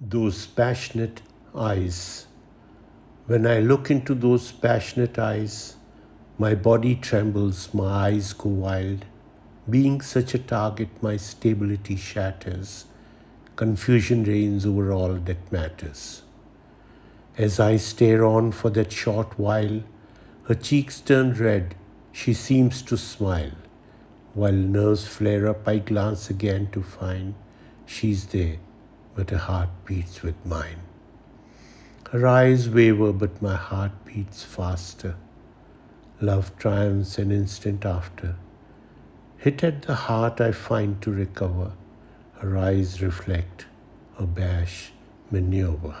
those passionate eyes. When I look into those passionate eyes, my body trembles, my eyes go wild. Being such a target, my stability shatters. Confusion reigns over all that matters. As I stare on for that short while, her cheeks turn red, she seems to smile. While nerves flare up, I glance again to find she's there but her heart beats with mine. Her eyes waver, but my heart beats faster. Love triumphs an instant after. Hit at the heart I find to recover. Her eyes reflect, her bash maneuver.